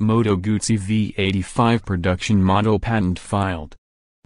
Moto Guzzi V85 production model patent filed.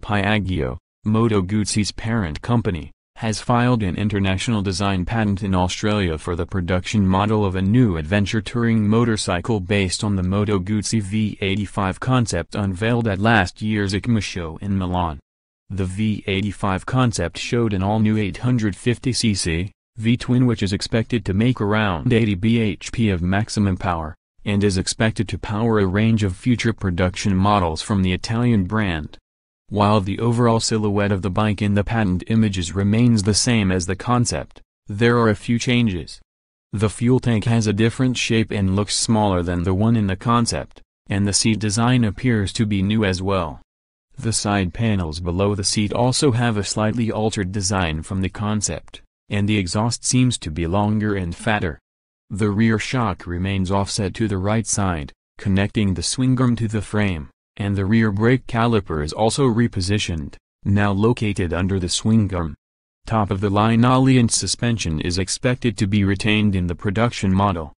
Piaggio, Moto Guzzi's parent company, has filed an international design patent in Australia for the production model of a new adventure touring motorcycle based on the Moto Guzzi V85 concept unveiled at last year's EICMA show in Milan. The V85 concept showed an all-new 850cc V-twin which is expected to make around 80 bhp of maximum power and is expected to power a range of future production models from the Italian brand. While the overall silhouette of the bike in the patent images remains the same as the concept, there are a few changes. The fuel tank has a different shape and looks smaller than the one in the concept, and the seat design appears to be new as well. The side panels below the seat also have a slightly altered design from the concept, and the exhaust seems to be longer and fatter. The rear shock remains offset to the right side, connecting the swingarm to the frame, and the rear brake caliper is also repositioned, now located under the swingarm. Top of the line Alliance suspension is expected to be retained in the production model.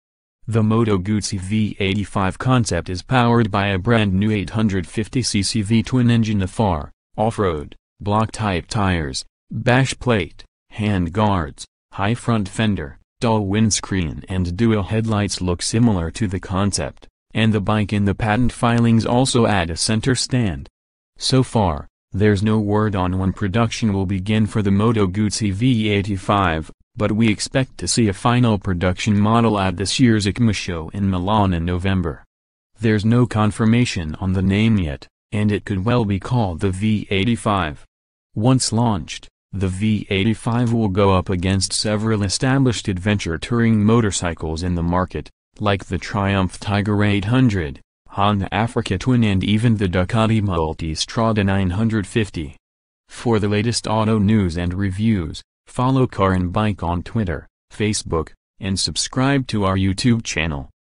The Moto Guzzi V85 concept is powered by a brand new 850cc V twin-engine AFAR, off-road, block-type tires, bash plate, hand guards, high front fender, dull windscreen and dual headlights look similar to the concept, and the bike in the patent filings also add a center stand. So far, there's no word on when production will begin for the Moto Guzzi V85, but we expect to see a final production model at this year's EICMA show in Milan in November. There's no confirmation on the name yet, and it could well be called the V85. Once launched, the V85 will go up against several established adventure touring motorcycles in the market, like the Triumph Tiger 800, Honda Africa Twin and even the Ducati Multistrada 950. For the latest auto news and reviews, follow Car and Bike on Twitter, Facebook, and subscribe to our YouTube channel.